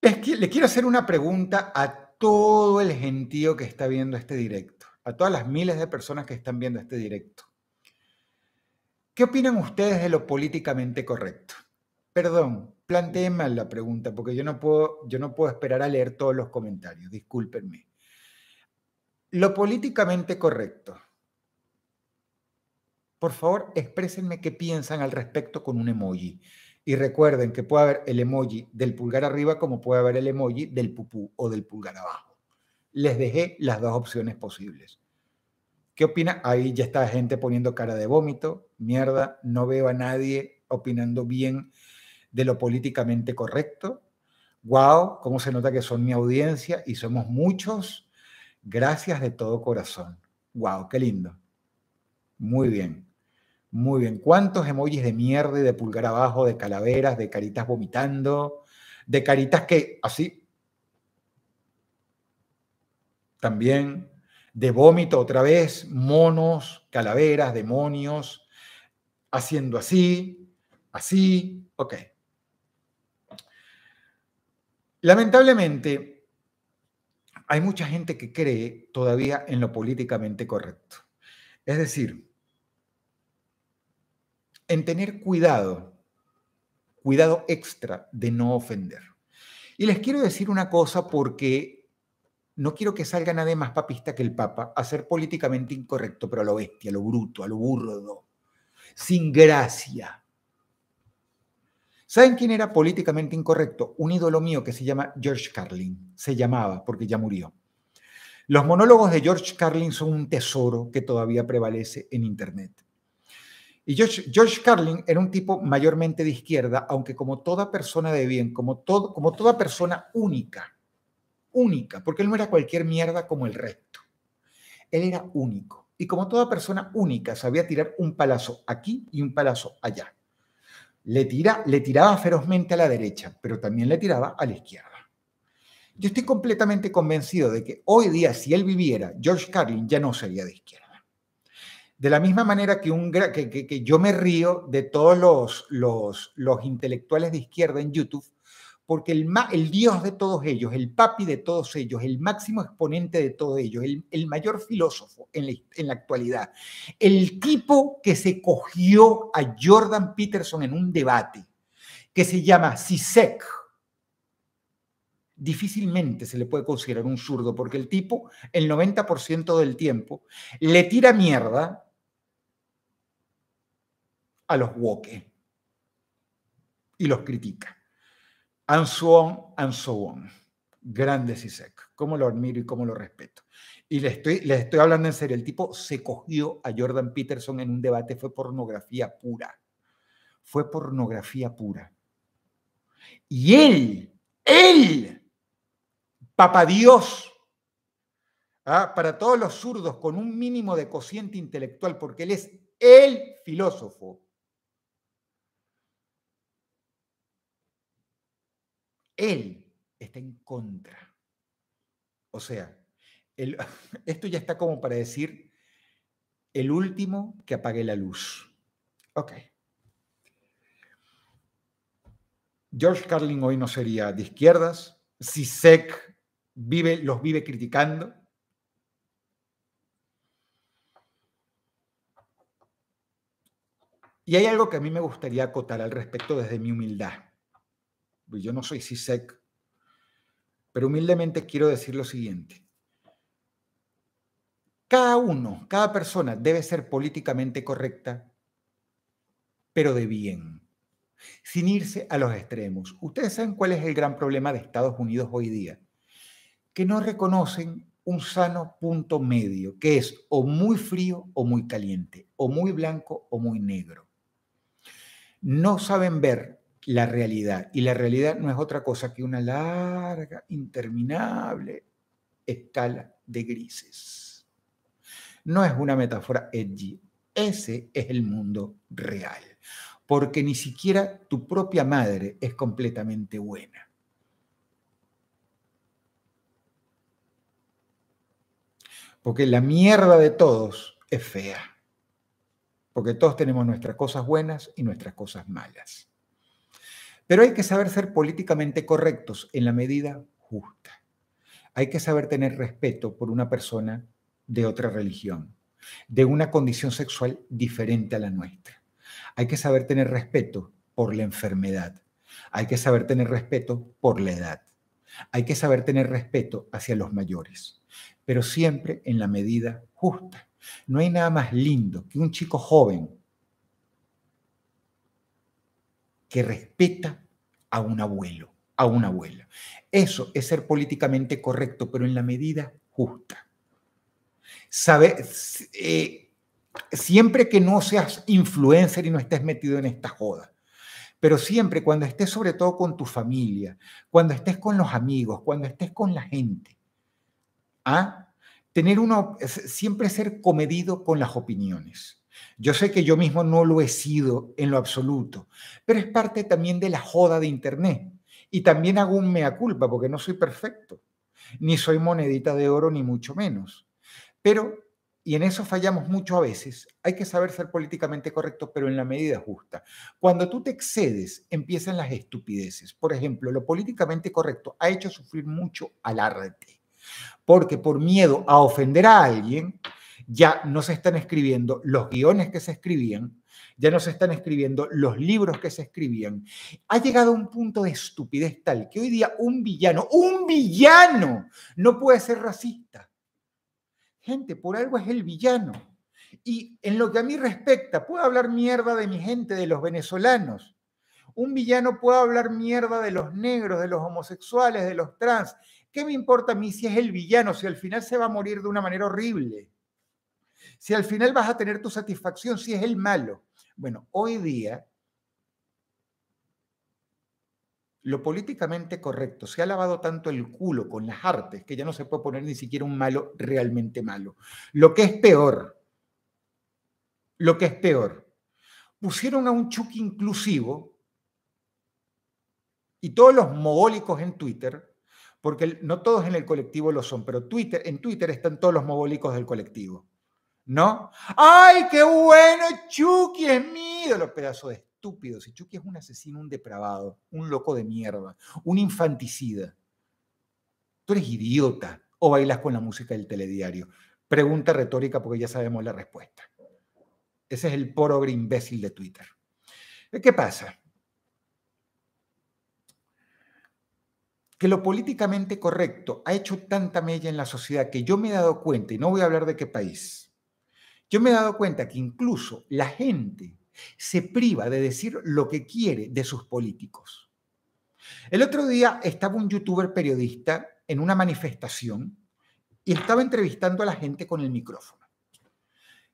le quiero hacer una pregunta a todo el gentío que está viendo este directo, a todas las miles de personas que están viendo este directo. ¿Qué opinan ustedes de lo políticamente correcto? Perdón, planteé mal la pregunta porque yo no puedo, yo no puedo esperar a leer todos los comentarios, discúlpenme. Lo políticamente correcto. Por favor, exprésenme qué piensan al respecto con un emoji. Y recuerden que puede haber el emoji del pulgar arriba como puede haber el emoji del pupú o del pulgar abajo. Les dejé las dos opciones posibles. ¿Qué opina? Ahí ya está gente poniendo cara de vómito, mierda, no veo a nadie opinando bien de lo políticamente correcto. Wow, cómo se nota que son mi audiencia y somos muchos. Gracias de todo corazón. Wow, qué lindo. Muy bien. Muy bien. ¿Cuántos emojis de mierda de pulgar abajo, de calaveras, de caritas vomitando, de caritas que así? También de vómito otra vez, monos, calaveras, demonios, haciendo así, así, ok. Lamentablemente, hay mucha gente que cree todavía en lo políticamente correcto. Es decir, en tener cuidado, cuidado extra de no ofender. Y les quiero decir una cosa porque no quiero que salga nadie más papista que el Papa a ser políticamente incorrecto, pero a lo bestia, a lo bruto, a lo burdo, sin gracia. ¿Saben quién era políticamente incorrecto? Un ídolo mío que se llama George Carlin. Se llamaba porque ya murió. Los monólogos de George Carlin son un tesoro que todavía prevalece en Internet. Y George, Carlin era un tipo mayormente de izquierda, aunque como toda persona de bien, como, todo, como toda persona única, única, porque él no era cualquier mierda como el resto. Él era único. Y como toda persona única, sabía tirar un palazo aquí y un palazo allá. Le, le tiraba ferozmente a la derecha, pero también le tiraba a la izquierda. Yo estoy completamente convencido de que hoy día, si él viviera, George Carlin ya no sería de izquierda. De la misma manera que, un, que, que, yo me río de todos los, los, los, intelectuales de izquierda en YouTube, porque el, el dios de todos ellos, el papi de todos ellos, el máximo exponente de todos ellos, el, mayor filósofo en la, en la actualidad, el tipo que se cogió a Jordan Peterson en un debate que se llama CISEC, difícilmente se le puede considerar un zurdo, porque el tipo el 90% del tiempo le tira mierda a los woke y los critica. And so on, and so on. Grande Sisek. Cómo lo admiro y cómo lo respeto. Y les estoy, les estoy hablando en serio. El tipo se cogió a Jordan Peterson en un debate. Fue pornografía pura. Fue pornografía pura. Y él, él, papá Dios, ¿ah? para todos los zurdos con un mínimo de cociente intelectual, porque él es el filósofo Él está en contra. O sea, esto ya está como para decir el último que apague la luz. Ok. George Carlin hoy no sería de izquierdas. Sisek vive, los vive criticando. Y hay algo que a mí me gustaría acotar al respecto desde mi humildad. Pues, yo no soy CISEC, e pero humildemente quiero decir lo siguiente. Cada uno, cada persona debe ser políticamente correcta, pero de bien, sin irse a los extremos. Ustedes saben cuál es el gran problema de Estados Unidos hoy día, que no reconocen un sano punto medio, que es o muy frío o muy caliente, o muy blanco o muy negro. No saben ver la realidad. Y la realidad no es otra cosa que una larga, interminable escala de grises. No es una metáfora edgy. Ese es el mundo real. Porque ni siquiera tu propia madre es completamente buena. Porque la mierda de todos es fea. Porque todos tenemos nuestras cosas buenas y nuestras cosas malas. Pero hay que saber ser políticamente correctos en la medida justa. Hay que saber tener respeto por una persona de otra religión, de una condición sexual diferente a la nuestra. Hay que saber tener respeto por la enfermedad. Hay que saber tener respeto por la edad. Hay que saber tener respeto hacia los mayores, pero siempre en la medida justa. No hay nada más lindo que un chico joven que respeta a un abuelo, a una abuela. Eso es ser políticamente correcto, pero en la medida justa. Eh, siempre que no seas influencer y no estés metido en esta joda, pero siempre cuando estés sobre todo con tu familia, cuando estés con los amigos, cuando estés con la gente, a ¿ah? tener uno siempre ser comedido con las opiniones. Yo sé que yo mismo no lo he sido en lo absoluto, pero es parte también de la joda de Internet. Y también hago un mea culpa porque no soy perfecto, ni soy monedita de oro, ni mucho menos. Pero, y en eso fallamos mucho a veces, hay que saber ser políticamente correcto, pero en la medida justa. Cuando tú te excedes, empiezan las estupideces. Por ejemplo, lo políticamente correcto ha hecho sufrir mucho al arte, porque por miedo a ofender a alguien, ya no se están escribiendo los guiones que se escribían, ya no se están escribiendo los libros que se escribían. Ha llegado a un punto de estupidez tal que hoy día un villano, un villano, no puede ser racista. Gente, por algo es el villano. Y en lo que a mí respecta, puedo hablar mierda de mi gente, de los venezolanos. Un villano puede hablar mierda de los negros, de los homosexuales, de los trans. ¿Qué me importa a mí si es el villano, si al final se va a morir de una manera horrible? Si al final vas a tener tu satisfacción si es el malo. Bueno, hoy día lo políticamente correcto se ha lavado tanto el culo con las artes que ya no se puede poner ni siquiera un malo realmente malo. Lo que es peor, lo que es peor, pusieron a un Chucky inclusivo y todos los mogólicos en Twitter, porque no todos en el colectivo lo son, pero Twitter, en Twitter están todos los mogólicos del colectivo. ¿no? ¡Ay, qué bueno! Chucky es mío! Los pedazos de estúpidos. Si Chucky es un asesino, un depravado, un loco de mierda, un infanticida, tú eres idiota o bailas con la música del telediario. Pregunta retórica porque ya sabemos la respuesta. Ese es el porobre imbécil de Twitter. ¿Eh? ¿Qué pasa? que lo políticamente correcto ha hecho tanta mella en la sociedad que yo me he dado cuenta, y no voy a hablar de qué país, yo me he dado cuenta que incluso la gente se priva de decir lo que quiere de sus políticos. El otro día estaba un youtuber periodista en una manifestación y estaba entrevistando a la gente con el micrófono.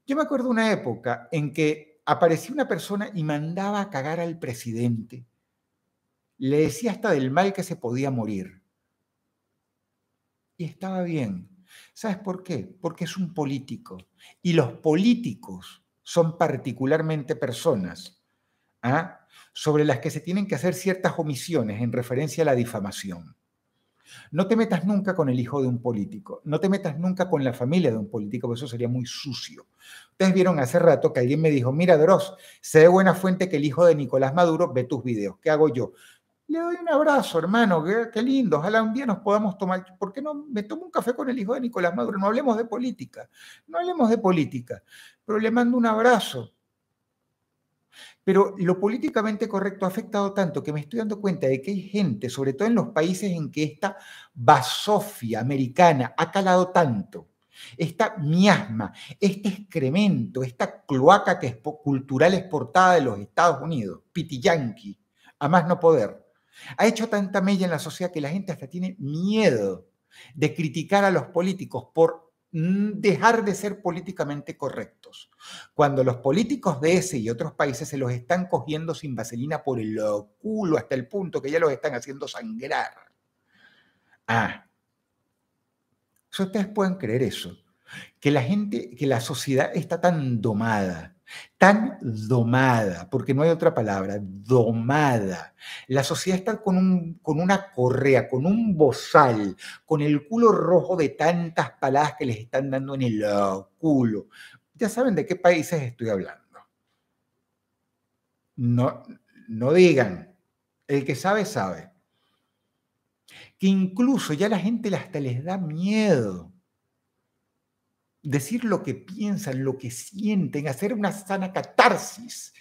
Yo me acuerdo de una época en que aparecía una persona y mandaba a cagar al presidente. Le decía hasta del mal que se podía morir. Y estaba bien. ¿Sabes por qué? Porque es un político. Y los políticos son particularmente personas ¿ah? sobre las que se tienen que hacer ciertas omisiones en referencia a la difamación. No te metas nunca con el hijo de un político, no te metas nunca con la familia de un político, porque eso sería muy sucio. Ustedes vieron hace rato que alguien me dijo, mira Dross, sé de buena fuente que el hijo de Nicolás Maduro ve tus videos, ¿qué hago yo? le doy un abrazo, hermano, qué, lindo, ojalá un día nos podamos tomar, ¿por qué no me tomo un café con el hijo de Nicolás Maduro? No hablemos de política, no hablemos de política, pero le mando un abrazo. Pero lo políticamente correcto ha afectado tanto que me estoy dando cuenta de que hay gente, sobre todo en los países en que esta basofia americana ha calado tanto, esta miasma, este excremento, esta cloaca que es cultural exportada de los Estados Unidos, pitiyanqui, a más no poder ha hecho tanta mella en la sociedad que la gente hasta tiene miedo de criticar a los políticos por mm, dejar de ser políticamente correctos. Cuando los políticos de ese y otros países se los están cogiendo sin vaselina por el culo hasta el punto que ya los están haciendo sangrar. Ah, ustedes pueden creer eso, que la gente, que la sociedad está tan domada tan domada, porque no hay otra palabra, domada. La sociedad está con, una correa, con un bozal, con el culo rojo de tantas paladas que les están dando en el culo. Ya saben de qué países estoy hablando. No, no digan, el que sabe, sabe. Que incluso ya la gente hasta les da miedo decir lo que piensan, lo que sienten, hacer una sana catarsis,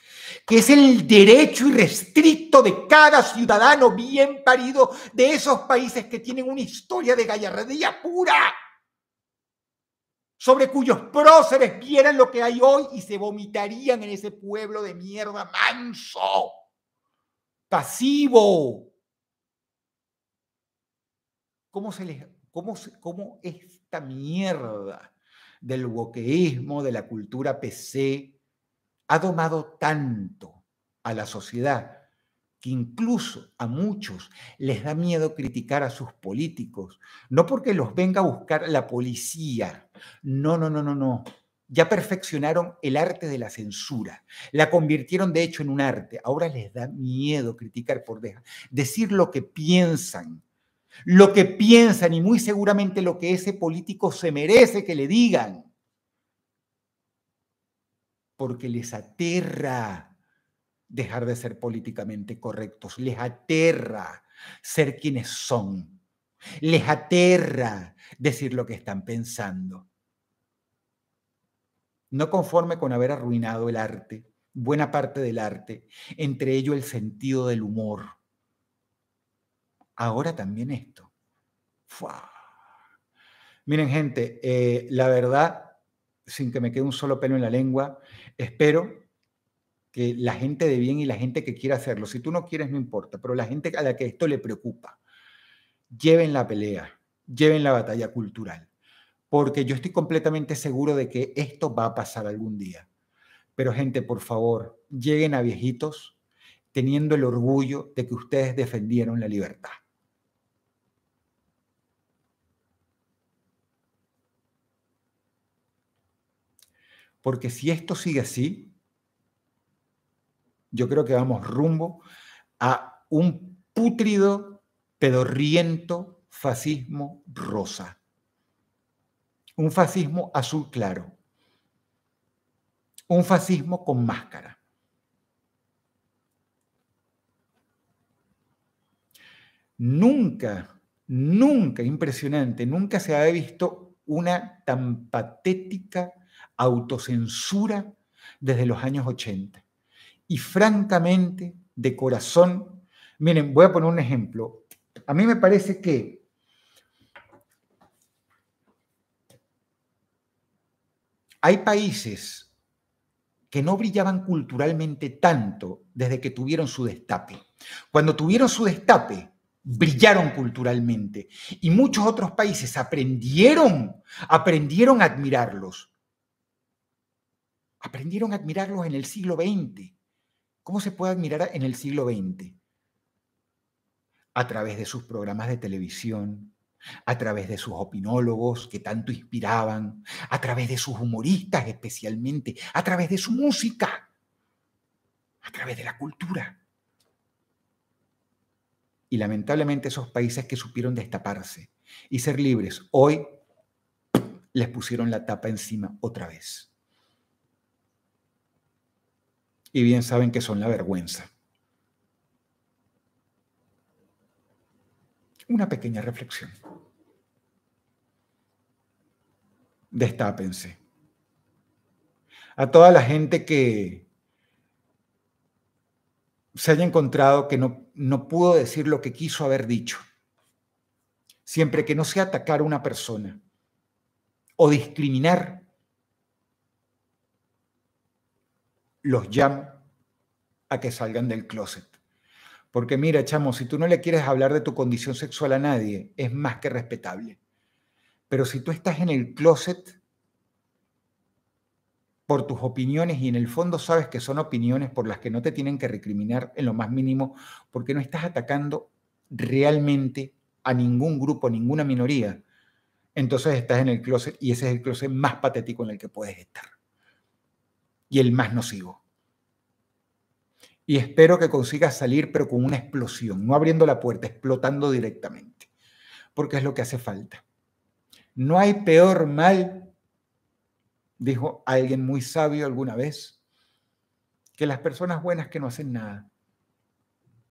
que es el derecho irrestricto de cada ciudadano bien parido de esos países que tienen una historia de gallardía pura, sobre cuyos próceres vieran lo que hay hoy y se vomitarían en ese pueblo de mierda manso, pasivo. ¿Cómo se les, cómo esta mierda? del wokeísmo, de la cultura PC, ha domado tanto a la sociedad que incluso a muchos les da miedo criticar a sus políticos, no porque los venga a buscar la policía, no, no, no, no, no. Ya perfeccionaron el arte de la censura, la convirtieron de hecho en un arte, ahora les da miedo criticar por decir lo que piensan, lo que piensan y muy seguramente lo que ese político se merece que le digan. Porque les aterra dejar de ser políticamente correctos, les aterra ser quienes son, les aterra decir lo que están pensando. No conforme con haber arruinado el arte, buena parte del arte, entre ello el sentido del humor ahora también esto. Miren gente, eh, la verdad, sin que me quede un solo pelo en la lengua, espero que la gente de bien y la gente que quiera hacerlo, si tú no quieres no importa, pero la gente a la que esto le preocupa, lleven la pelea, lleven la batalla cultural, porque yo estoy completamente seguro de que esto va a pasar algún día. Pero gente, por favor, lleguen a viejitos teniendo el orgullo de que ustedes defendieron la libertad. porque si esto sigue así, yo creo que vamos rumbo a un pútrido, pedorriento fascismo rosa. Un fascismo azul claro. Un fascismo con máscara. Nunca, nunca, impresionante, nunca se ha visto una tan patética autocensura desde los años 80. Y francamente, de corazón, miren, voy a poner un ejemplo. A mí me parece que hay países que no brillaban culturalmente tanto desde que tuvieron su destape. Cuando tuvieron su destape, brillaron culturalmente y muchos otros países aprendieron, aprendieron a admirarlos aprendieron a admirarlos en el siglo XX. ¿Cómo se puede admirar en el siglo XX? A través de sus programas de televisión, a través de sus opinólogos que tanto inspiraban, a través de sus humoristas especialmente, a través de su música, a través de la cultura. Y lamentablemente esos países que supieron destaparse y ser libres, hoy les pusieron la tapa encima otra vez y bien saben que son la vergüenza. Una pequeña reflexión. Destápense. A toda la gente que se haya encontrado que no, no pudo decir lo que quiso haber dicho, siempre que no sea atacar a una persona o discriminar los llamo a que salgan del closet. Porque mira, chamo, si tú no le quieres hablar de tu condición sexual a nadie, es más que respetable. Pero si tú estás en el closet por tus opiniones y en el fondo sabes que son opiniones por las que no te tienen que recriminar en lo más mínimo, porque no estás atacando realmente a ningún grupo, a ninguna minoría, entonces estás en el closet y ese es el closet más patético en el que puedes estar y el más nocivo. Y espero que consiga salir, pero con una explosión, no abriendo la puerta, explotando directamente, porque es lo que hace falta. No hay peor mal, dijo alguien muy sabio alguna vez, que las personas buenas que no hacen nada.